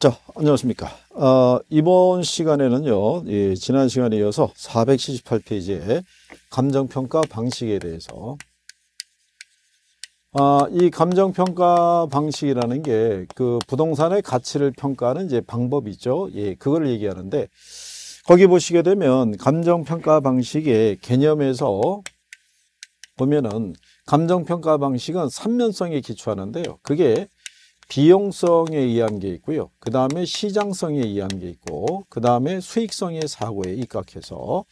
자, 안녕하십니까. 어, 이번 시간에는요, 예, 지난 시간에 이어서 478페이지에 감정평가 방식에 대해서 아, 이 감정평가 방식이라는 게 그 부동산의 가치를 평가하는 이제 방법이죠. 예, 그걸 얘기하는데 거기 보시게 되면 감정평가 방식의 개념에서 보면은 감정평가 방식은 삼면성에 기초하는데요. 그게 비용성에 의한 게 있고요. 그 다음에 시장성에 의한 게 있고 그 다음에 수익성의 사고에 입각해서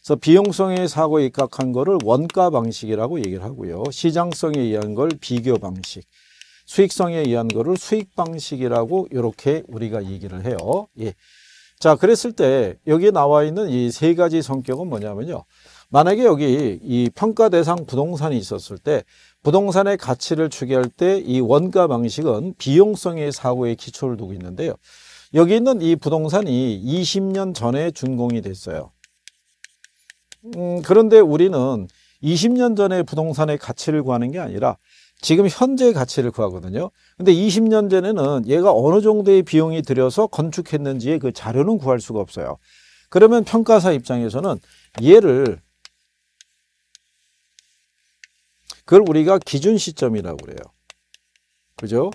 그래서 비용성의 사고에 입각한 거를 원가 방식이라고 얘기를 하고요. 시장성에 의한 걸 비교 방식, 수익성에 의한 거를 수익 방식이라고 이렇게 우리가 얘기를 해요. 예. 자, 그랬을 때 여기 에 나와 있는 이 세 가지 성격은 뭐냐면요. 만약에 여기 이 평가 대상 부동산이 있었을 때 부동산의 가치를 추계할 때 이 원가 방식은 비용성의 사고에 기초를 두고 있는데요. 여기 있는 이 부동산이 20년 전에 준공이 됐어요. 음, 그런데 우리는 20년 전에 부동산의 가치를 구하는 게 아니라 지금 현재 가치를 구하거든요. 근데 20년 전에는 얘가 어느 정도의 비용이 들여서 건축했는지의 그 자료는 구할 수가 없어요. 그러면 평가사 입장에서는 얘를 그걸 우리가 기준 시점이라고 그래요. 그죠?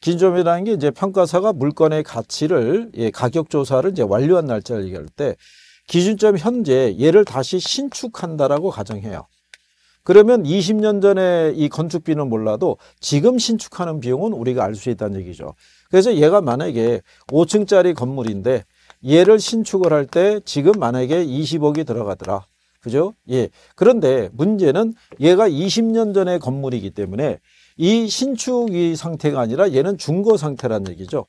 기준점이라는 게 이제 평가사가 물건의 가치를 예, 가격 조사를 이제 완료한 날짜를 얘기할 때 기준점 현재 얘를 다시 신축한다라고 가정해요. 그러면 20년 전에 이 건축비는 몰라도 지금 신축하는 비용은 우리가 알 수 있다는 얘기죠. 그래서 얘가 만약에 5층짜리 건물인데 얘를 신축을 할 때 지금 만약에 20억이 들어가더라. 그죠? 예. 그런데 문제는 얘가 20년 전의 건물이기 때문에 이 신축이 상태가 아니라 얘는 중고 상태란 얘기죠.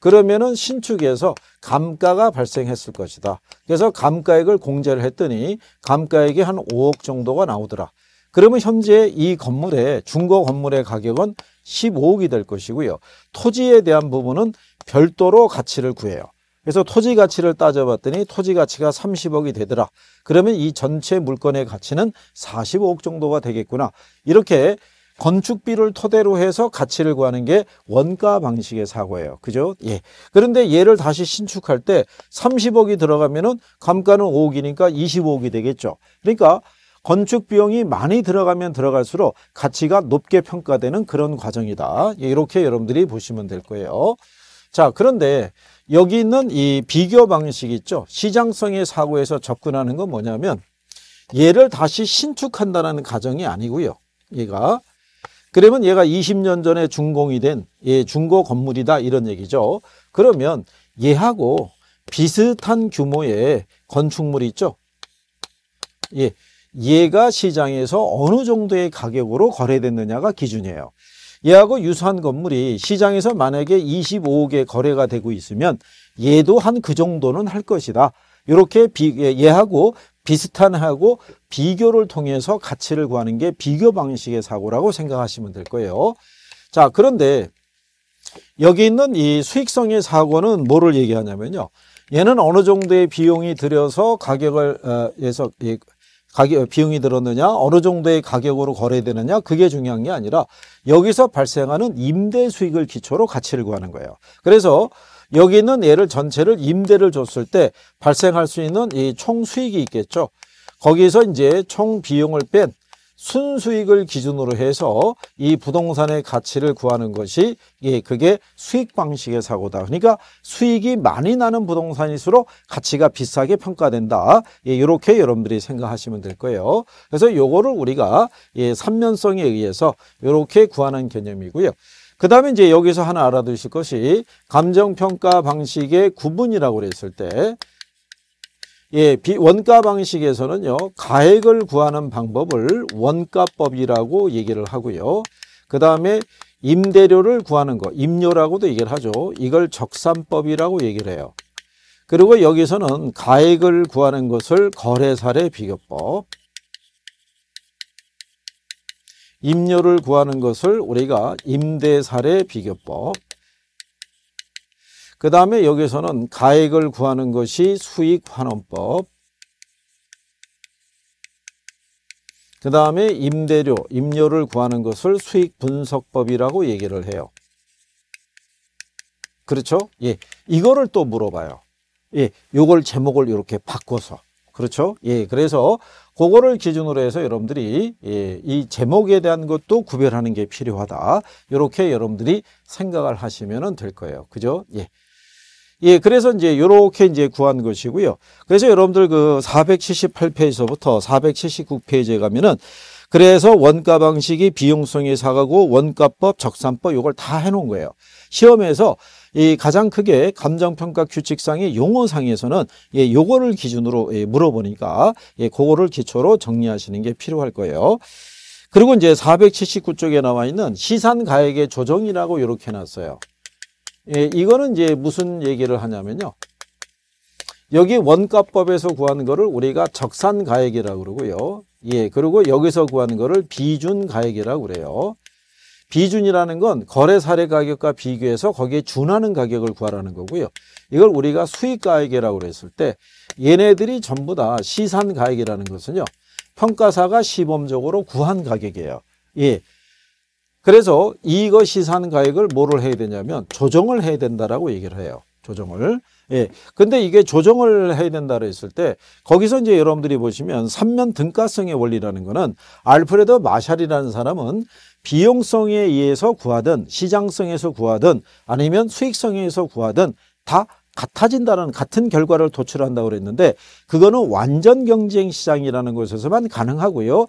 그러면은 신축에서 감가가 발생했을 것이다. 그래서 감가액을 공제를 했더니 감가액이 한 5억 정도가 나오더라. 그러면 현재 이 건물의 중고 건물의 가격은 15억이 될 것이고요. 토지에 대한 부분은 별도로 가치를 구해요. 그래서 토지 가치를 따져봤더니 토지 가치가 30억이 되더라. 그러면 이 전체 물건의 가치는 45억 정도가 되겠구나. 이렇게 건축비를 토대로 해서 가치를 구하는 게 원가 방식의 사고예요. 그죠? 예. 그런데 얘를 다시 신축할 때 30억이 들어가면은 감가는 5억이니까 25억이 되겠죠. 그러니까 건축 비용이 많이 들어가면 들어갈수록 가치가 높게 평가되는 그런 과정이다. 예, 이렇게 여러분들이 보시면 될 거예요. 자, 그런데 여기 있는 이 비교 방식 있죠. 시장성의 사고에서 접근하는 건 뭐냐면 얘를 다시 신축한다는 가정이 아니고요. 얘가 그러면 얘가 20년 전에 준공이 된 예, 중고 건물이다 이런 얘기죠. 그러면 얘하고 비슷한 규모의 건축물이 있죠. 예, 얘가 시장에서 어느 정도의 가격으로 거래됐느냐가 기준이에요. 얘하고 유사한 건물이 시장에서 만약에 25억에 거래가 되고 있으면 얘도 한 그 정도는 할 것이다. 이렇게 비, 예, 얘하고 비슷한 하고 비교를 통해서 가치를 구하는 게 비교 방식의 사고라고 생각하시면 될 거예요. 자, 그런데 여기 있는 이 수익성의 사고는 뭐를 얘기하냐면요. 얘는 어느 정도의 비용이 들여서 가격을 해서 어, 가격 비용이 들었느냐 어느 정도의 가격으로 거래되느냐 그게 중요한 게 아니라 여기서 발생하는 임대 수익을 기초로 가치를 구하는 거예요. 그래서 여기 있는 얘를 전체를 임대를 줬을 때 발생할 수 있는 이 총 수익이 있겠죠. 거기서 이제 총 비용을 뺀 순수익을 기준으로 해서 이 부동산의 가치를 구하는 것이 예, 그게 수익 방식의 사고다. 그러니까 수익이 많이 나는 부동산일수록 가치가 비싸게 평가된다. 예, 이렇게 여러분들이 생각하시면 될 거예요. 그래서 요거를 우리가 예, 삼면성에 의해서 이렇게 구하는 개념이고요. 그 다음에 이제 여기서 하나 알아두실 것이 감정평가 방식의 구분이라고 그랬을 때 예, 원가 방식에서는요. 가액을 구하는 방법을 원가법이라고 얘기를 하고요. 그 다음에 임대료를 구하는 거, 임료라고도 얘기를 하죠. 이걸 적산법이라고 얘기를 해요. 그리고 여기서는 가액을 구하는 것을 거래사례 비교법, 임료를 구하는 것을 우리가 임대사례 비교법, 그 다음에 여기서는 가액을 구하는 것이 수익환원법 그 다음에 임대료, 임료를 구하는 것을 수익분석법이라고 얘기를 해요. 그렇죠? 예, 이거를 또 물어봐요. 예, 요걸 제목을 이렇게 바꿔서. 그렇죠? 예, 그래서 그거를 기준으로 해서 여러분들이 예, 이 제목에 대한 것도 구별하는 게 필요하다. 이렇게 여러분들이 생각을 하시면 될 거예요. 그죠? 예. 예, 그래서 이제 요렇게 이제 구한 것이고요. 그래서 여러분들 그 478페이지서부터 479페이지에 가면은 그래서 원가 방식이 비용성의 사가고 원가법, 적산법 요걸 다 해놓은 거예요. 시험에서 이 가장 크게 감정평가 규칙상의 용어상에서는 예, 요거를 기준으로 예, 물어보니까 예, 그거를 기초로 정리하시는 게 필요할 거예요. 그리고 이제 479쪽에 나와 있는 시산가액의 조정이라고 이렇게 해놨어요. 예, 이거는 이제 무슨 얘기를 하냐면요. 여기 원가법에서 구하는 거를 우리가 적산가액이라고 그러고요. 예, 그리고 여기서 구하는 거를 비준가액이라고 그래요. 비준이라는 건 거래 사례 가격과 비교해서 거기에 준하는 가격을 구하라는 거고요. 이걸 우리가 수익가액이라고 그랬을 때 얘네들이 전부 다 시산가액이라는 것은요. 평가사가 시범적으로 구한 가격이에요. 예, 그래서 이거 시산 가액을 뭐를 해야 되냐면 조정을 해야 된다라고 얘기를 해요. 조정을. 예. 근데 이게 조정을 해야 된다고 했을 때 거기서 이제 여러분들이 보시면 삼면 등가성의 원리라는 거는 알프레드 마샬이라는 사람은 비용성에 의해서 구하든 시장성에서 구하든 아니면 수익성에 의해서 구하든 다 같아진다는 같은 결과를 도출한다고 그랬는데 그거는 완전 경쟁 시장이라는 것에서만 가능하고요.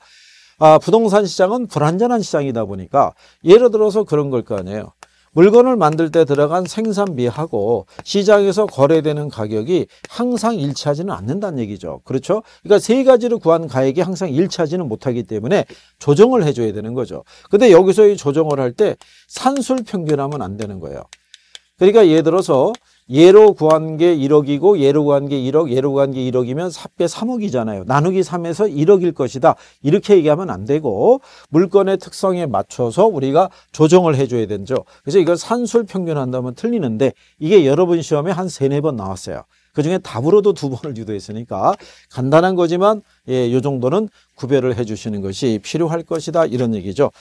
아, 부동산 시장은 불안전한 시장이다 보니까 예를 들어서 그런 걸 거 아니에요. 물건을 만들 때 들어간 생산비하고 시장에서 거래되는 가격이 항상 일치하지는 않는다는 얘기죠. 그렇죠? 그러니까 세 가지를 구한 가액이 항상 일치하지는 못하기 때문에 조정을 해줘야 되는 거죠. 근데 여기서 이 조정을 할 때 산술 평균하면 안 되는 거예요. 그러니까 예를 들어서 예로 구한 게 1억이고 예로 구한 게 1억, 예로 구한 게 1억이면 삽배 3억이잖아요. 나누기 3에서 1억일 것이다. 이렇게 얘기하면 안 되고 물건의 특성에 맞춰서 우리가 조정을 해줘야 되죠. 그래서 이걸 산술 평균한다면 틀리는데 이게 여러분 시험에 한 3, 4번 나왔어요. 그중에 답으로도 두 번을 유도했으니까 간단한 거지만 예, 이 정도는 구별을 해주시는 것이 필요할 것이다. 이런 얘기죠.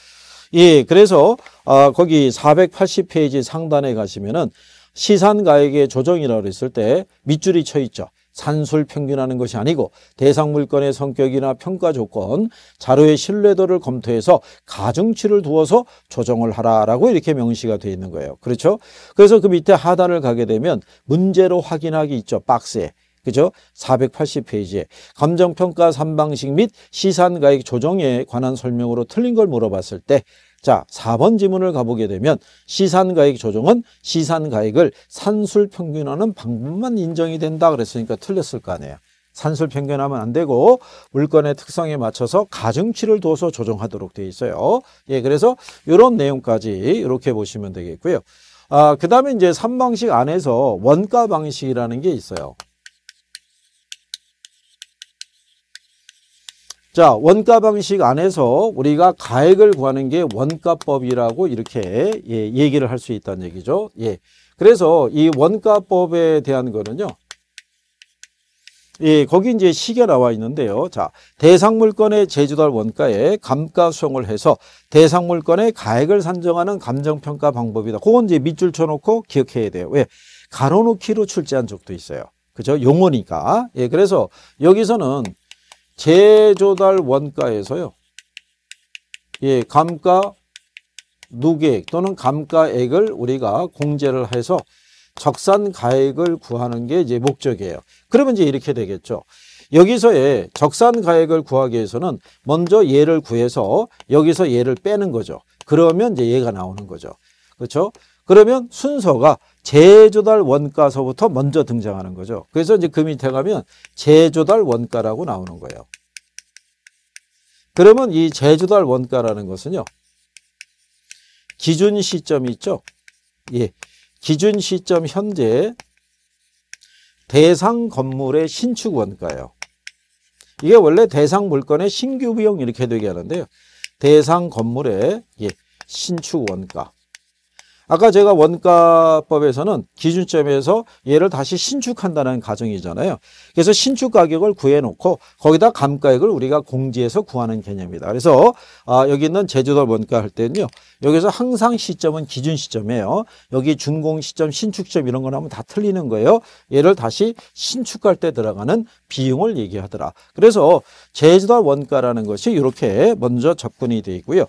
예, 그래서 아, 거기 480페이지 상단에 가시면은 시산가액의 조정이라고 했을 때 밑줄이 쳐 있죠. 산술 평균하는 것이 아니고 대상 물건의 성격이나 평가 조건, 자료의 신뢰도를 검토해서 가중치를 두어서 조정을 하라라고 이렇게 명시가 되어 있는 거예요. 그렇죠? 그래서 그 밑에 하단을 가게 되면 문제로 확인하기 있죠. 박스에. 그죠? 480페이지에 감정평가 3방식 및 시산가액 조정에 관한 설명으로 틀린 걸 물어봤을 때 자, 4번 지문을 가보게 되면 시산가액 조정은 시산가액을 산술평균하는 방법만 인정이 된다 그랬으니까 틀렸을 거 아니에요. 산술 평균하면 안 되고 물건의 특성에 맞춰서 가중치를 둬서 조정하도록 되어 있어요. 예, 그래서 이런 내용까지 이렇게 보시면 되겠고요. 아, 그 다음에 이제 3방식 안에서 원가 방식이라는 게 있어요. 자, 원가 방식 안에서 우리가 가액을 구하는 게 원가법이라고 이렇게 예, 얘기를 할 수 있다는 얘기죠. 예. 그래서 이 원가법에 대한 거는요. 예, 거기 이제 시계 나와 있는데요. 자, 대상 물건의 제조달 원가에 감가 수용을 해서 대상 물건의 가액을 산정하는 감정 평가 방법이다. 그건 이제 밑줄 쳐 놓고 기억해야 돼요. 왜? 가로놓기로 출제한 적도 있어요. 그죠? 용어니까. 예, 그래서 여기서는 재조달 원가에서요. 예, 감가 누계액 또는 감가액을 우리가 공제를 해서 적산가액을 구하는 게 이제 목적이에요. 그러면 이제 이렇게 되겠죠. 여기서의 적산가액을 구하기 위해서는 먼저 얘를 구해서 여기서 얘를 빼는 거죠. 그러면 이제 얘가 나오는 거죠. 그렇죠? 그러면 순서가 재조달 원가서부터 먼저 등장하는 거죠. 그래서 이제 그 밑에 가면 재조달 원가라고 나오는 거예요. 그러면 이 재조달 원가라는 것은요. 기준 시점이 있죠. 예. 기준 시점 현재 대상 건물의 신축 원가예요. 이게 원래 대상 물건의 신규 비용 이렇게 되게 하는데요. 대상 건물의 예, 신축 원가. 아까 제가 원가법에서는 기준점에서 얘를 다시 신축한다는 가정이잖아요. 그래서 신축 가격을 구해놓고 거기다 감가액을 우리가 공지해서 구하는 개념이다. 그래서 아, 여기 있는 제주도 원가 할 때는요. 여기서 항상 시점은 기준 시점이에요. 여기 준공 시점, 신축 점 이런 거하면다 틀리는 거예요. 얘를 다시 신축할 때 들어가는 비용을 얘기하더라. 그래서 제주도 원가라는 것이 이렇게 먼저 접근이 되어 있고요.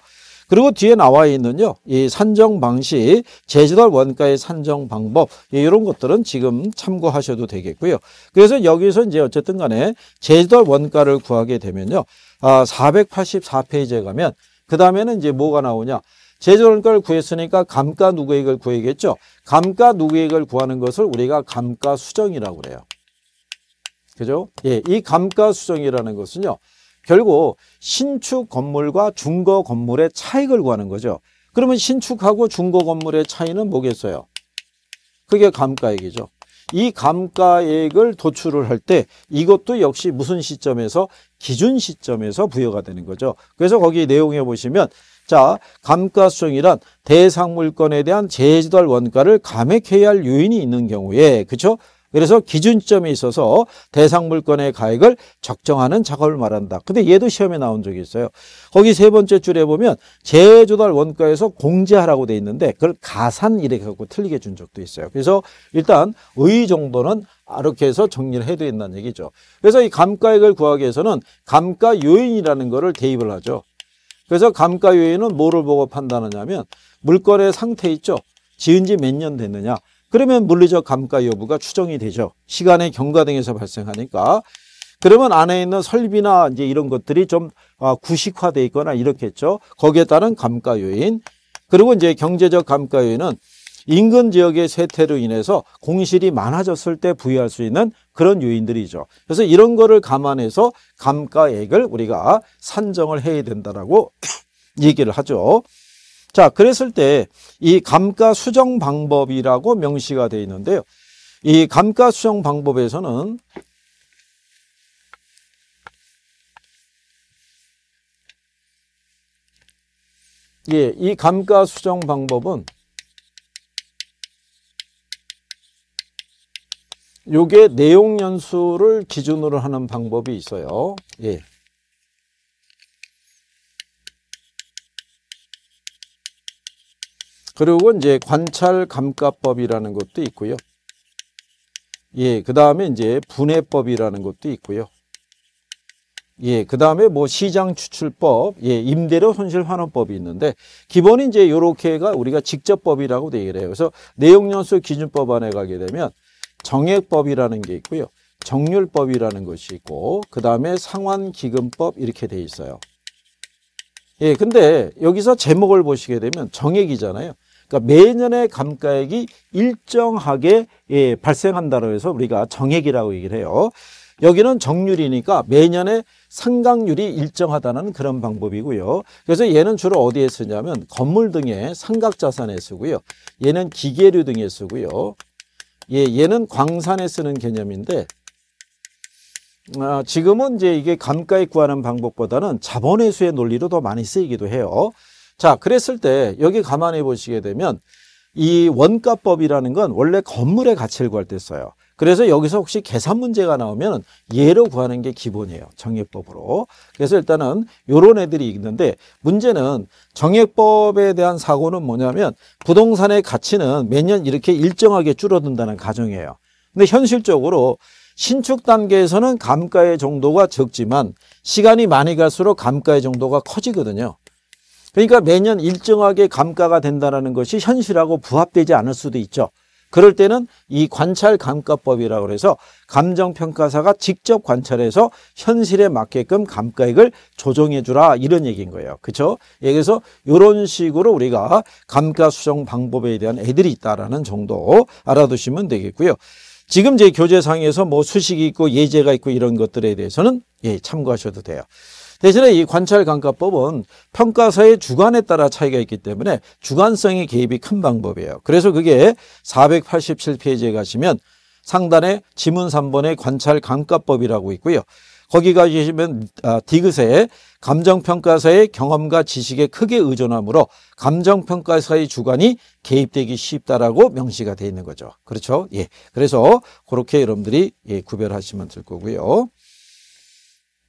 그리고 뒤에 나와 있는요. 이 산정 방식, 제시달 원가의 산정 방법 이런 예, 것들은 지금 참고하셔도 되겠고요. 그래서 여기서 이제 어쨌든 간에 제시달 원가를 구하게 되면요. 484페이지에 아, 가면 그 다음에는 이제 뭐가 나오냐. 제조원가를 구했으니까 감가누구액을 구해야겠죠. 감가누구액을 구하는 것을 우리가 감가수정이라고 그래요. 그죠? 예, 이 감가수정이라는 것은요. 결국 신축 건물과 중거 건물의 차익을 구하는 거죠. 그러면 신축하고 중거 건물의 차이는 뭐겠어요? 그게 감가액이죠. 이 감가액을 도출을 할 때 이것도 역시 무슨 시점에서 기준 시점에서 부여가 되는 거죠. 그래서 거기 내용에 보시면 자 감가수정이란 대상 물건에 대한 재지달 원가를 감액해야 할 요인이 있는 경우에 그렇죠? 그래서 기준점에 있어서 대상 물건의 가액을 적정하는 작업을 말한다. 근데 얘도 시험에 나온 적이 있어요. 거기 세 번째 줄에 보면 재조달 원가에서 공제하라고 돼 있는데 그걸 가산 이렇게 갖고 틀리게 준 적도 있어요. 그래서 일단 의 정도는 이렇게 해서 정리를 해도 된다는 얘기죠. 그래서 이 감가액을 구하기 위해서는 감가 요인이라는 거를 대입을 하죠. 그래서 감가 요인은 뭐를 보고 판단하냐면 물건의 상태 있죠. 지은 지 몇 년 됐느냐 그러면 물리적 감가 여부가 추정이 되죠. 시간의 경과 등에서 발생하니까. 그러면 안에 있는 설비나 이제 이런 것들이 좀 아, 구식화돼 있거나 이렇겠죠. 거기에 따른 감가 요인. 그리고 이제 경제적 감가 요인은 인근 지역의 쇠퇴로 인해서 공실이 많아졌을 때 부여할 수 있는 그런 요인들이죠. 그래서 이런 거를 감안해서 감가액을 우리가 산정을 해야 된다라고 얘기를 하죠. 자, 그랬을 때 이 감가수정 방법이라고 명시가 되어 있는데요. 이 감가수정 방법에서는 예, 이 감가수정 방법은 요게 내용연수를 기준으로 하는 방법이 있어요. 예. 그리고 이제 관찰 감가법이라는 것도 있고요. 예, 그 다음에 이제 분해법이라는 것도 있고요. 예, 그 다음에 뭐 시장 추출법, 예, 임대료 손실 환원법이 있는데 기본이 이제 요렇게가 우리가 직접법이라고 되기를 해요. 그래서 내용연수 기준법안에 가게 되면 정액법이라는 게 있고요. 정률법이라는 것이 있고 그 다음에 상환기금법 이렇게 돼 있어요. 예, 근데 여기서 제목을 보시게 되면 정액이잖아요. 그러니까 매년의 감가액이 일정하게 예, 발생한다고 해서 우리가 정액이라고 얘기를 해요. 여기는 정률이니까 매년의 상각률이 일정하다는 그런 방법이고요. 그래서 얘는 주로 어디에 쓰냐면 건물 등의 상각자산에 쓰고요. 얘는 기계류 등에 쓰고요. 예, 얘는 광산에 쓰는 개념인데 아, 지금은 이제 이게 감가액 구하는 방법보다는 자본회수의 논리로 더 많이 쓰이기도 해요. 자, 그랬을 때 여기 감안해 보시게 되면 이 원가법이라는 건 원래 건물의 가치를 구할 때 써요. 그래서 여기서 혹시 계산 문제가 나오면 예로 구하는 게 기본이에요. 정액법으로. 그래서 일단은 요런 애들이 있는데 문제는 정액법에 대한 사고는 뭐냐면 부동산의 가치는 매년 이렇게 일정하게 줄어든다는 가정이에요. 근데 현실적으로 신축 단계에서는 감가의 정도가 적지만 시간이 많이 갈수록 감가의 정도가 커지거든요. 그러니까 매년 일정하게 감가가 된다는 것이 현실하고 부합되지 않을 수도 있죠. 그럴 때는 이 관찰 감가법이라고 해서 감정평가사가 직접 관찰해서 현실에 맞게끔 감가액을 조정해 주라 이런 얘기인 거예요. 그렇죠? 그래서 이런 식으로 우리가 감가 수정 방법에 대한 애들이 있다라는 정도 알아두시면 되겠고요. 지금 제 교재상에서 뭐 수식이 있고 예제가 있고 이런 것들에 대해서는 예, 참고하셔도 돼요. 대신에 이 관찰 감가법은 평가서의 주관에 따라 차이가 있기 때문에 주관성의 개입이 큰 방법이에요. 그래서 그게 487페이지에 가시면 상단에 지문 3번의 관찰 감가법이라고 있고요. 거기 가시면 아, 디귿에 감정평가서의 경험과 지식에 크게 의존하므로 감정평가서의 주관이 개입되기 쉽다라고 명시가 되어 있는 거죠. 그렇죠? 예. 그래서 그렇게 여러분들이 예, 구별하시면 될 거고요.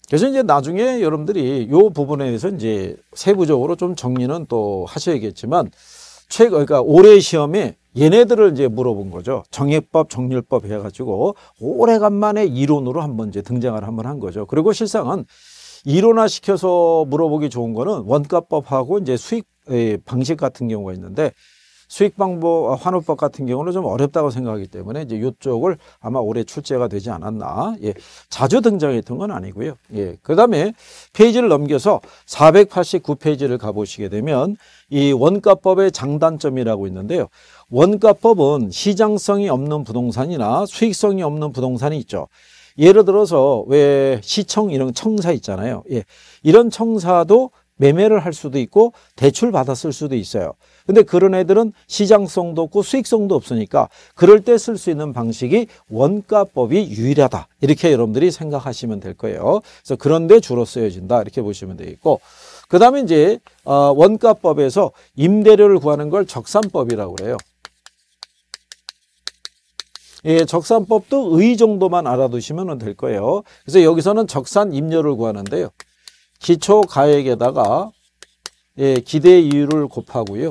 그래서 이제 나중에 여러분들이 요 부분에 대해서 이제 세부적으로 좀 정리는 또 하셔야겠지만 최 그러니까 올해 시험에 얘네들을 이제 물어본 거죠. 정액법, 정률법 해가지고 오래간만에 이론으로 한 번 이제 등장을 한번 한 거죠. 그리고 실상은 이론화 시켜서 물어보기 좋은 거는 원가법하고 이제 수익 예, 방식 같은 경우가 있는데 수익 방법 아, 환호법 같은 경우는 좀 어렵다고 생각하기 때문에 이제 이쪽을 아마 올해 출제가 되지 않았나. 예. 자주 등장했던 건 아니고요. 예. 그다음에 페이지를 넘겨서 489페이지를 가 보시게 되면 이 원가법의 장단점이라고 있는데요. 원가법은 시장성이 없는 부동산이나 수익성이 없는 부동산이 있죠. 예를 들어서 왜 시청 이런 청사 있잖아요. 예. 이런 청사도 매매를 할 수도 있고 대출 받았을 수도 있어요. 근데 그런 애들은 시장성도 없고 수익성도 없으니까 그럴 때 쓸 수 있는 방식이 원가법이 유일하다. 이렇게 여러분들이 생각하시면 될 거예요. 그래서 그런데 주로 쓰여진다. 이렇게 보시면 되겠고 그 다음에 이제 어, 원가법에서 임대료를 구하는 걸 적산법이라고 그래요. 예, 적산법도 의 정도만 알아두시면 될 거예요. 그래서 여기서는 적산 임료를 구하는데요. 기초 가액에다가 예, 기대 이율을 곱하고요.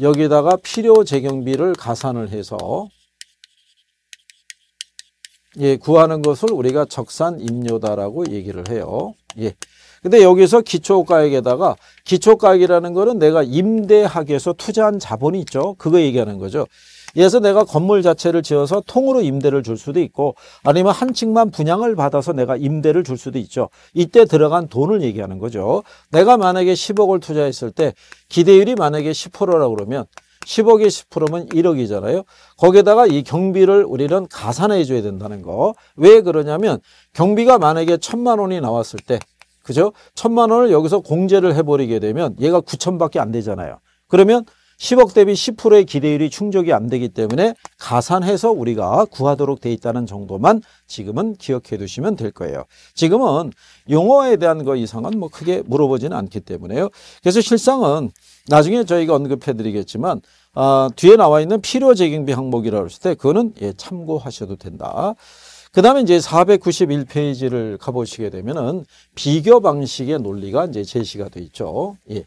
여기다가 필요 재경비를 가산을 해서 예, 구하는 것을 우리가 적산 임료다라고 얘기를 해요. 예. 근데 여기서 기초가액에다가 기초가액이라는 거는 내가 임대학에서 투자한 자본이 있죠. 그거 얘기하는 거죠. 그래서 내가 건물 자체를 지어서 통으로 임대를 줄 수도 있고 아니면 한 층만 분양을 받아서 내가 임대를 줄 수도 있죠. 이때 들어간 돈을 얘기하는 거죠. 내가 만약에 10억을 투자했을 때 기대율이 만약에 10%라고 그러면 10억에 10%면 1억이잖아요. 거기에다가 이 경비를 우리는 가산해 줘야 된다는 거. 왜 그러냐면 경비가 만약에 천만 원이 나왔을 때 그죠? 천만 원을 여기서 공제를 해버리게 되면 얘가 9천밖에 안 되잖아요. 그러면 10억 대비 10%의 기대율이 충족이 안 되기 때문에 가산해서 우리가 구하도록 돼 있다는 정도만 지금은 기억해 두시면 될 거예요. 지금은 용어에 대한 거 이상은 뭐 크게 물어보지는 않기 때문에요. 그래서 실상은 나중에 저희가 언급해 드리겠지만 어, 뒤에 나와 있는 필요 재경비 항목이라고 했을 때 그거는 예, 참고하셔도 된다. 그 다음에 이제 491페이지를 가보시게 되면은 비교 방식의 논리가 이제 제시가 돼 있죠. 예.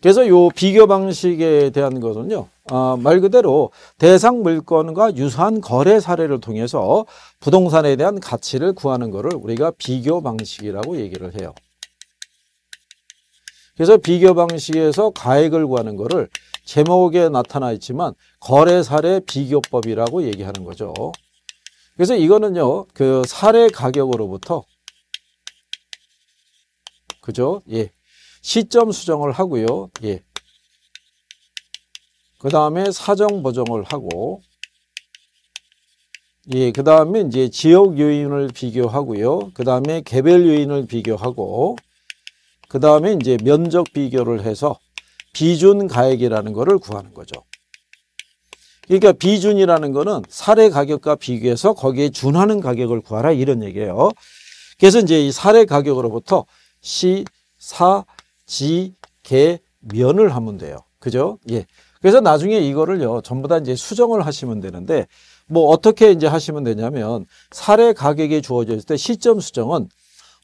그래서 요 비교 방식에 대한 것은요. 어, 말 그대로 대상 물건과 유사한 거래 사례를 통해서 부동산에 대한 가치를 구하는 것을 우리가 비교 방식이라고 얘기를 해요. 그래서 비교 방식에서 가액을 구하는 것을 제목에 나타나 있지만 거래 사례 비교법이라고 얘기하는 거죠. 그래서 이거는요. 그 사례 가격으로부터 그죠? 예. 시점 수정을 하고요. 예. 그 다음에 사정 보정을 하고 예, 그 다음에 이제 지역 요인을 비교하고요. 그 다음에 개별 요인을 비교하고 그 다음에 이제 면적 비교를 해서 비준 가액이라는 것을 구하는 거죠. 그러니까 비준이라는 거는 사례 가격과 비교해서 거기에 준하는 가격을 구하라 이런 얘기예요. 그래서 이제 이 사례 가격으로부터 시, 사, 지, 개, 면을 하면 돼요. 그죠? 예. 그래서 나중에 이거를요, 전부 다 이제 수정을 하시면 되는데, 뭐 어떻게 이제 하시면 되냐면, 사례 가격이 주어져 있을 때 시점 수정은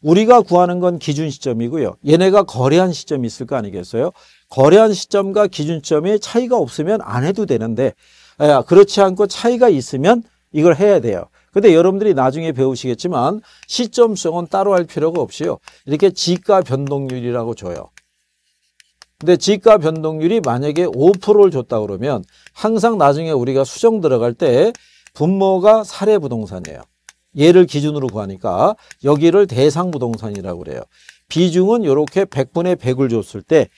우리가 구하는 건 기준 시점이고요. 얘네가 거래한 시점이 있을 거 아니겠어요? 거래한 시점과 기준 시점이 차이가 없으면 안 해도 되는데, 예, 그렇지 않고 차이가 있으면 이걸 해야 돼요. 근데 여러분들이 나중에 배우시겠지만 시점 수정은 따로 할 필요가 없이요. 이렇게 지가 변동률이라고 줘요. 근데 지가 변동률이 만약에 5%를 줬다 그러면 항상 나중에 우리가 수정 들어갈 때 분모가 사례 부동산이에요. 얘를 기준으로 구하니까 여기를 대상 부동산이라고 그래요. 비중은 이렇게 100분의 100을 줬을 때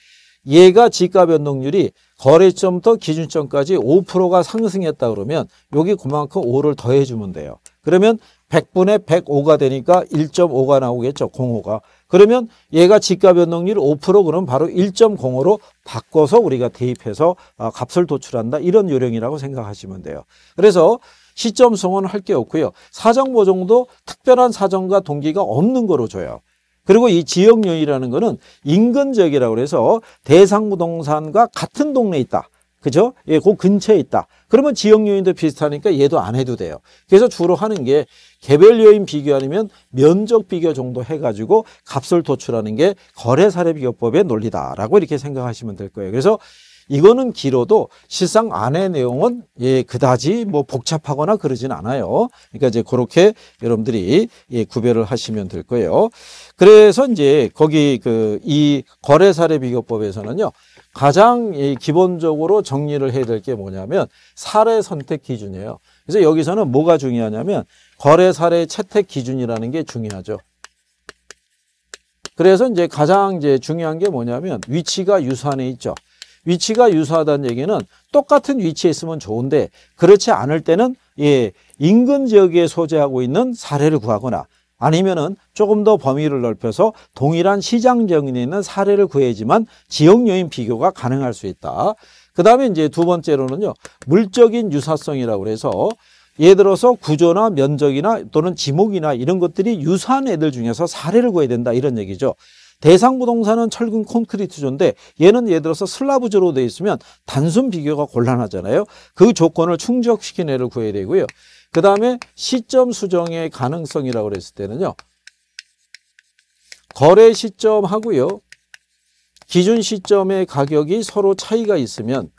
얘가 지가 변동률이 거래점부터 기준점까지 5%가 상승했다 그러면 여기 그만큼 5를 더해주면 돼요. 그러면 100분의 105가 되니까 1.5가 나오겠죠. 05가. 그러면 얘가 지가 변동률 5%그러면 바로 1.05로 바꿔서 우리가 대입해서 아, 값을 도출한다. 이런 요령이라고 생각하시면 돼요. 그래서 시점성은 할 게 없고요. 사정보정도 특별한 사정과 동기가 없는 거로 줘요. 그리고 이지역요인이라는 거는 인근 지역이라고 해서 대상 부동산과 같은 동네에 있다. 그죠? 예, 그 근처에 있다. 그러면 지역 요인도 비슷하니까 얘도 안 해도 돼요. 그래서 주로 하는 게 개별 요인 비교 아니면 면적 비교 정도 해가지고 값을 도출하는 게 거래 사례 비교법의 논리다라고 이렇게 생각하시면 될 거예요. 그래서 이거는 길어도 실상 안의 내용은 예, 그다지 뭐 복잡하거나 그러진 않아요. 그러니까 이제 그렇게 여러분들이 예, 구별을 하시면 될 거예요. 그래서 이제 거기 그 이 거래 사례 비교법에서는요. 가장 기본적으로 정리를 해야 될 게 뭐냐면 사례 선택 기준이에요. 그래서 여기서는 뭐가 중요하냐면 거래 사례 채택 기준이라는 게 중요하죠. 그래서 이제 가장 이제 중요한 게 뭐냐면 위치가 유사한에 있죠. 위치가 유사하다는 얘기는 똑같은 위치에 있으면 좋은데 그렇지 않을 때는 예, 인근 지역에 소재하고 있는 사례를 구하거나 아니면은 조금 더 범위를 넓혀서 동일한 시장 정의는 사례를 구해야지만 지역 요인 비교가 가능할 수 있다. 그 다음에 이제 두 번째로는요. 물적인 유사성이라고 해서 예를 들어서 구조나 면적이나 또는 지목이나 이런 것들이 유사한 애들 중에서 사례를 구해야 된다 이런 얘기죠. 대상 부동산은 철근 콘크리트조인데 얘는 예를 들어서 슬라브조로 돼 있으면 단순 비교가 곤란하잖아요. 그 조건을 충족시킨 애를 구해야 되고요. 그 다음에 시점 수정의 가능성이라고 그랬을 때는요. 거래 시점하고요. 기준 시점의 가격이 서로 차이가 있으면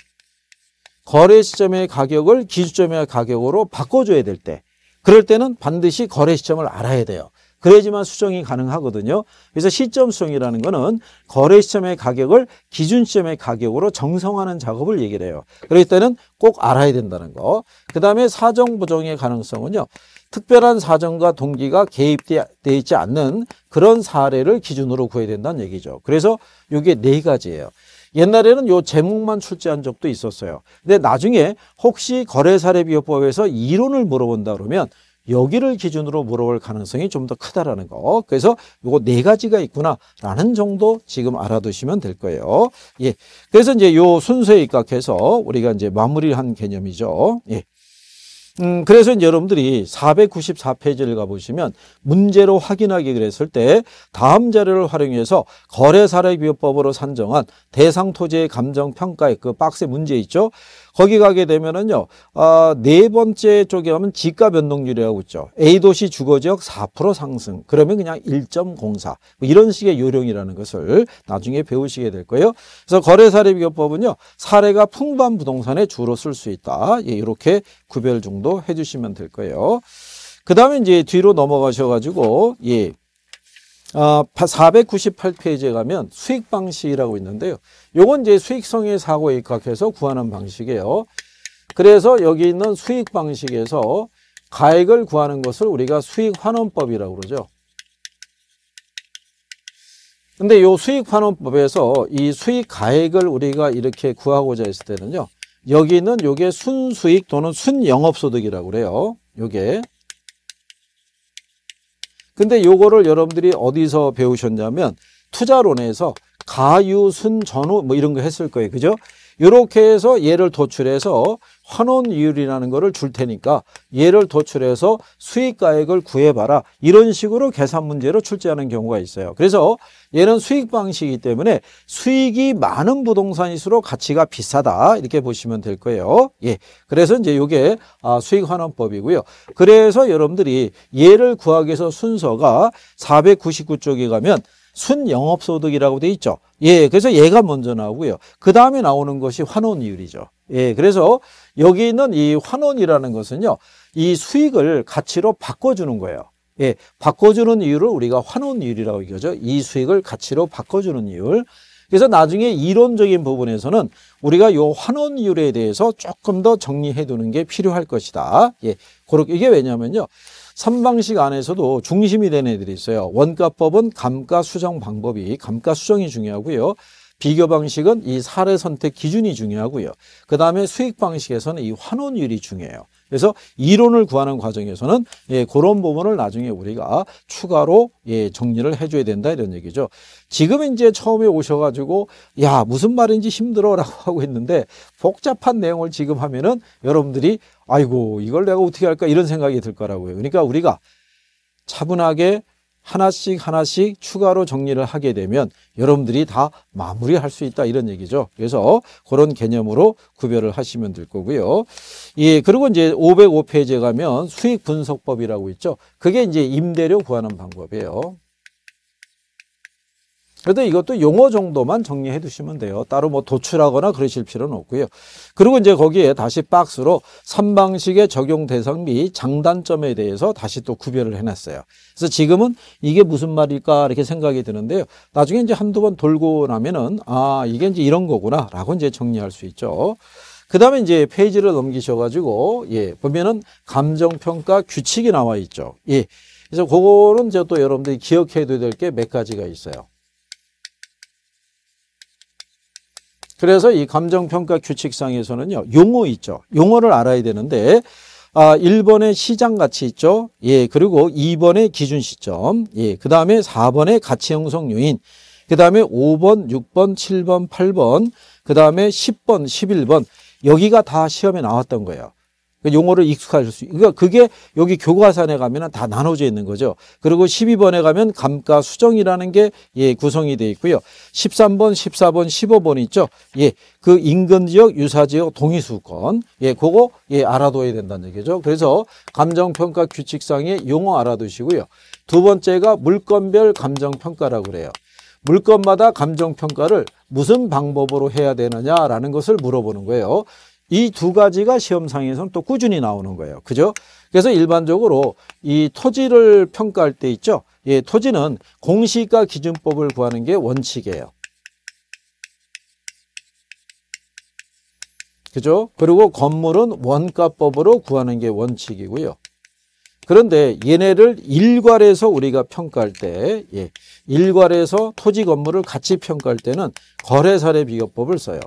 거래 시점의 가격을 기준점의 가격으로 바꿔줘야 될 때 그럴 때는 반드시 거래 시점을 알아야 돼요. 그래야지만 수정이 가능하거든요. 그래서 시점 수정이라는 거는 거래 시점의 가격을 기준 시점의 가격으로 정성하는 작업을 얘기를 해요. 그럴 때는 꼭 알아야 된다는 거. 그 다음에 사정 부정의 가능성은요. 특별한 사정과 동기가 개입되어 있지 않는 그런 사례를 기준으로 구해야 된다는 얘기죠. 그래서 이게 네 가지예요. 옛날에는 요 제목만 출제한 적도 있었어요. 근데 나중에 혹시 거래사례비협법에서 이론을 물어본다 그러면 여기를 기준으로 물어볼 가능성이 좀 더 크다라는 거. 그래서 요거 네 가지가 있구나라는 정도 지금 알아두시면 될 거예요. 예. 그래서 이제 요 순서에 입각해서 우리가 이제 마무리한 개념이죠. 예. 음, 그래서 이제 여러분들이 494페이지를 가보시면 문제로 확인하기 그랬을 때 다음 자료를 활용해서 거래사례 비법으로 산정한 대상 토지의 감정평가의 그 박스 문제 있죠. 거기 가게 되면은요. 아, 네 번째 쪽에 가면 지가 변동률이라고 있죠. A 도시 주거 지역 4% 상승. 그러면 그냥 1.04. 뭐 이런 식의 요령이라는 것을 나중에 배우시게 될 거예요. 그래서 거래 사례 비교법은요. 사례가 풍부한 부동산에 주로 쓸 수 있다. 예, 이렇게 구별 정도 해 주시면 될 거예요. 그다음에 이제 뒤로 넘어가셔 가지고 예. 498페이지에 어, 가면 수익 방식이라고 있는데요. 요건 이제 수익성의 사고에 입각해서 구하는 방식이에요. 그래서 여기 있는 수익 방식에서 가액을 구하는 것을 우리가 수익 환원법이라고 그러죠. 근데 요 수익 환원법에서 이 수익 가액을 우리가 이렇게 구하고자 했을 때는요. 여기는 요게 순수익 또는 순영업소득이라고 그래요. 요게. 근데 요거를 여러분들이 어디서 배우셨냐면 투자론에서 가유순 전후 뭐 이런 거 했을 거예요. 그죠? 이렇게 해서 얘를 도출해서 환원율이라는 거를 줄 테니까 얘를 도출해서 수익가액을 구해봐라 이런 식으로 계산 문제로 출제하는 경우가 있어요 그래서 얘는 수익 방식이기 때문에 수익이 많은 부동산일수록 가치가 비싸다 이렇게 보시면 될 거예요 예, 그래서 이제 요게 아, 수익 환원법이고요 그래서 여러분들이 얘를 구하기 위해서 순서가 499쪽에 가면 순영업소득이라고 돼 있죠. 예, 그래서 얘가 먼저 나오고요. 그 다음에 나오는 것이 환원이율이죠. 예, 그래서 여기 있는 이 환원이라는 것은요, 이 수익을 가치로 바꿔주는 거예요. 예, 바꿔주는 이유를 우리가 환원이율이라고 얘기하죠. 이 수익을 가치로 바꿔주는 이율. 그래서 나중에 이론적인 부분에서는 우리가 요 환원율에 대해서 조금 더 정리해 두는 게 필요할 것이다. 예, 그렇게 이게 왜냐면요. 하 선방식 안에서도 중심이 된 애들이 있어요. 원가법은 감가 수정 방법이 감가 수정이 중요하고요. 비교 방식은 이 사례 선택 기준이 중요하고요. 그 다음에 수익 방식에서는 이 환원율이 중요해요. 그래서 이론을 구하는 과정에서는 예, 그런 부분을 나중에 우리가 추가로 예, 정리를 해줘야 된다 이런 얘기죠. 지금 이제 처음에 오셔가지고 야 무슨 말인지 힘들어라고 하고 있는데 복잡한 내용을 지금 하면은 여러분들이 아이고 이걸 내가 어떻게 할까 이런 생각이 들 거라고요. 그러니까 우리가 차분하게 하나씩 하나씩 추가로 정리를 하게 되면 여러분들이 다 마무리할 수 있다 이런 얘기죠. 그래서 그런 개념으로 구별을 하시면 될 거고요. 예, 그리고 이제 505페이지에 가면 수익 분석법이라고 있죠. 그게 이제 임대료 구하는 방법이에요. 그래도 이것도 용어 정도만 정리해 두시면 돼요. 따로 뭐 도출하거나 그러실 필요는 없고요. 그리고 이제 거기에 다시 박스로 선방식의 적용 대상 및 장단점에 대해서 다시 또 구별을 해놨어요. 그래서 지금은 이게 무슨 말일까 이렇게 생각이 드는데요. 나중에 이제 한두 번 돌고 나면은 아 이게 이제 이런 거구나 라고 이제 정리할 수 있죠. 그 다음에 이제 페이지를 넘기셔가지고 예 보면은 감정평가 규칙이 나와 있죠. 예. 그래서 그거는 이제또 여러분들이 기억해둬야 될 게 몇 가지가 있어요. 그래서 이 감정평가 규칙상에서는요. 용어 있죠. 용어를 알아야 되는데 아, 1번의 시장 가치 있죠. 예, 그리고 2번의 기준 시점. 예, 그 다음에 4번의 가치 형성 요인. 그 다음에 5번, 6번, 7번, 8번. 그 다음에 10번, 11번. 여기가 다 시험에 나왔던 거예요. 그러니까 용어를 익숙해질 수. 그러니까 그게 여기 교과산에 가면다 나눠져 있는 거죠. 그리고 12번에 가면 감가 수정이라는 게 예, 구성이 되어 있고요. 13번, 14번, 15번 있죠. 예. 그 인근 지역, 유사 지역 동의 수건. 예, 그거 예, 알아둬야 된다는 얘기죠. 그래서 감정 평가 규칙상의 용어 알아두시고요. 두 번째가 물건별 감정 평가라고 그래요. 물건마다 감정 평가를 무슨 방법으로 해야 되느냐라는 것을 물어보는 거예요. 이두 가지가 시험상에서는 또 꾸준히 나오는 거예요. 그죠? 그래서 일반적으로 이 토지를 평가할 때 있죠. 예, 토지는 공시가 기준법을 구하는 게 원칙이에요. 그죠? 그리고 건물은 원가법으로 구하는 게 원칙이고요. 그런데 얘네를 일괄해서 우리가 평가할 때 예, 일괄해서 토지 건물을 같이 평가할 때는 거래사례 비교법을 써요.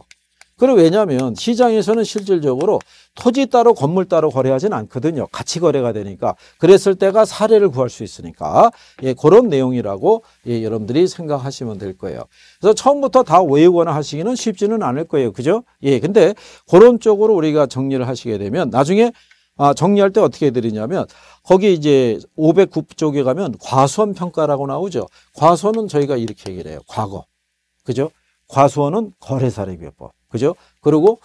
그리고 왜냐하면 시장에서는 실질적으로 토지 따로 건물 따로 거래하진 않거든요. 같이 거래가 되니까. 그랬을 때가 사례를 구할 수 있으니까 예, 그런 내용이라고 예, 여러분들이 생각하시면 될 거예요. 그래서 처음부터 다 외우거나 하시기는 쉽지는 않을 거예요. 그죠? 예, 근데 그런 쪽으로 우리가 정리를 하시게 되면 나중에 아, 정리할 때 어떻게 해드리냐면 거기 이제 509쪽에 가면 과수원 평가라고 나오죠. 과수원은 저희가 이렇게 얘기를 해요. 과거. 그죠? 과수원은 거래사례 비법. 그죠? 그리고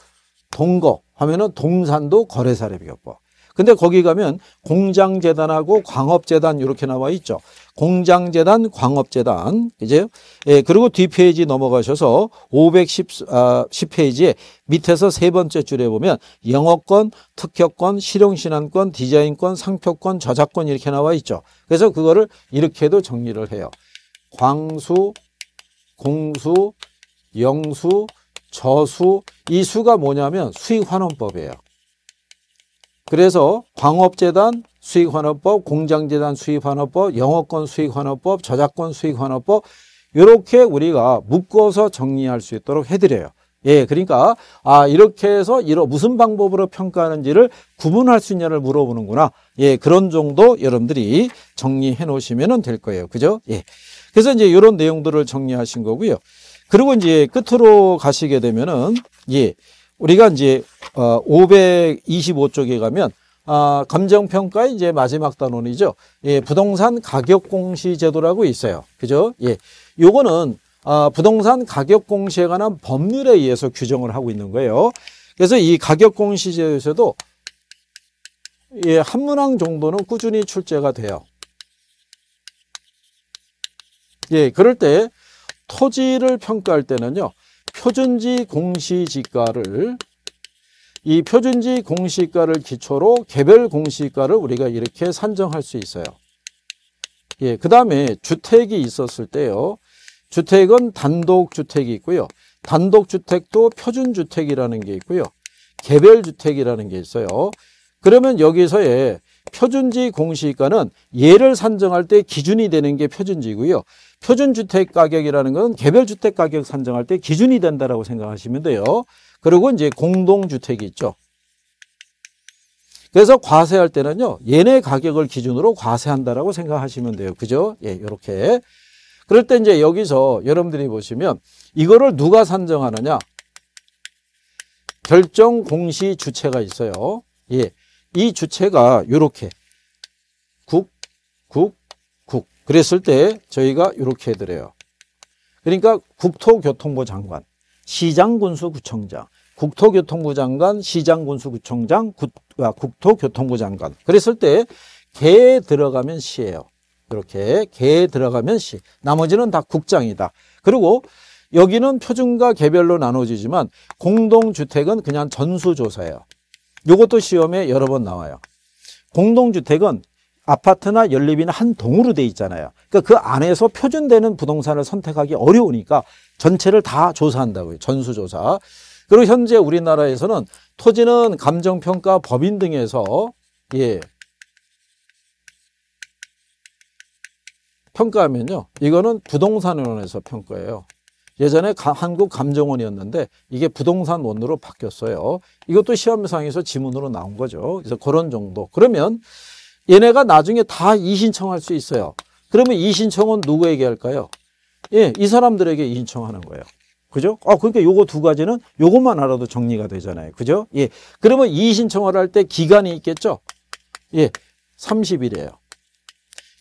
동거 하면은 동산도 거래사례비교법. 근데 거기 가면 공장재단하고 광업재단 이렇게 나와 있죠. 공장재단, 광업재단. 이제 예, 그리고 뒷페이지 넘어가셔서 510 아, 10페이지에 밑에서 세 번째 줄에 보면 영어권, 특허권, 실용신안권, 디자인권, 상표권, 저작권 이렇게 나와 있죠. 그래서 그거를 이렇게도 정리를 해요. 광수, 공수, 영수, 저수, 이 수가 뭐냐면 수익환원법이에요. 그래서 광업재단 수익환원법, 공장재단 수익환원법, 영어권 수익환원법, 저작권 수익환원법 이렇게 우리가 묶어서 정리할 수 있도록 해드려요. 예, 그러니까 아 이렇게 해서 이런 무슨 방법으로 평가하는지를 구분할 수 있냐를 물어보는구나. 예, 그런 정도 여러분들이 정리해 놓으시면 될 거예요. 그죠? 예. 그래서 이제 이런 내용들을 정리하신 거고요. 그리고 이제 끝으로 가시게 되면은 예. 우리가 이제 어 525쪽에 가면 아, 감정평가의 이제 마지막 단원이죠. 예, 부동산 가격 공시 제도라고 있어요. 그죠? 예. 요거는 아, 부동산 가격 공시에 관한 법률에 의해서 규정을 하고 있는 거예요. 그래서 이 가격 공시 제도에서도 예, 한 문항 정도는 꾸준히 출제가 돼요. 예, 그럴 때 토지를 평가할 때는요. 표준지 공시지가를 이 표준지 공시가를 기초로 개별 공시가를 우리가 이렇게 산정할 수 있어요. 예, 그 다음에 주택이 있었을 때요. 주택은 단독주택이 있고요. 단독주택도 표준주택이라는 게 있고요. 개별주택이라는 게 있어요. 그러면 여기서의 표준지 공시가는 얘를 산정할 때 기준이 되는 게 표준지고요. 표준주택 가격이라는 건 개별 주택 가격 산정할 때 기준이 된다라고 생각하시면 돼요. 그리고 이제 공동주택이 있죠. 그래서 과세할 때는요. 얘네 가격을 기준으로 과세한다라고 생각하시면 돼요. 그죠? 예, 요렇게. 그럴 때 이제 여기서 여러분들이 보시면 이거를 누가 산정하느냐? 결정 공시 주체가 있어요. 예. 이 주체가 요렇게 그랬을 때 저희가 이렇게 해드려요. 그러니까 국토교통부 장관, 시장군수구청장, 국토교통부 장관, 시장군수구청장, 국, 아, 국토교통부 장관. 그랬을 때 개에 들어가면 시예요. 이렇게 개에 들어가면 시. 나머지는 다 국장이다. 그리고 여기는 표준과 개별로 나눠지지만 공동주택은 그냥 전수조사예요. 이것도 시험에 여러 번 나와요. 공동주택은 아파트나 연립이나 한 동으로 돼 있잖아요. 그러니까 그 안에서 표준되는 부동산을 선택하기 어려우니까 전체를 다 조사한다고요. 전수조사. 그리고 현재 우리나라에서는 토지는 감정평가 법인 등에서 예 평가하면요. 이거는 부동산원에서 평가해요. 예전에 가, 한국감정원이었는데 이게 부동산원으로 바뀌었어요. 이것도 시험상에서 지문으로 나온 거죠. 그래서 그런 정도. 그러면 얘네가 나중에 다 이신청할 수 있어요. 그러면 이신청은 누구에게 할까요? 예, 이 사람들에게 이신청하는 거예요. 그죠? 아, 그러니까 요거 두 가지는 요것만 알아도 정리가 되잖아요. 그죠? 예. 그러면 이신청을 할 때 기간이 있겠죠? 예. 30일이에요.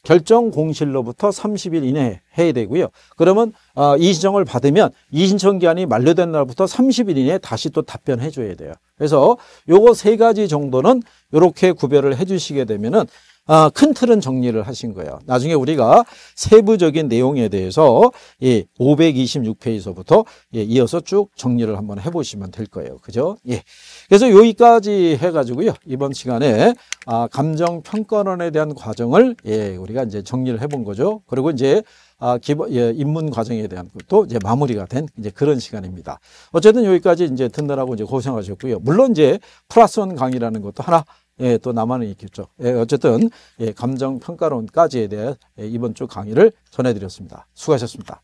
결정 공실로부터 30일 이내에 해야 되고요. 그러면 어, 이 신청을 받으면 이 신청 기한이 만료된 날부터 30일 이내에 다시 또 답변해 줘야 돼요. 그래서 요거 세 가지 정도는 이렇게 구별을 해 주시게 되면은 아, 큰 틀은 정리를 하신 거예요. 나중에 우리가 세부적인 내용에 대해서 예, 526페이지서부터 이어서 쭉 정리를 한번 해보시면 될 거예요. 그죠? 예. 그래서 여기까지 해가지고요. 이번 시간에 아, 감정평가론에 대한 과정을 예, 우리가 이제 정리를 해 본 거죠. 그리고 이제 아, 기본, 예, 입문 과정에 대한 것도 이제 마무리가 된 이제 그런 시간입니다. 어쨌든 여기까지 이제 듣느라고 이제 고생하셨고요. 물론 이제 플러스 원 강의라는 것도 하나 예, 또 남한은 있겠죠. 예, 어쨌든 예, 감정평가론까지에 대해 예, 이번 주 강의를 전해드렸습니다. 수고하셨습니다.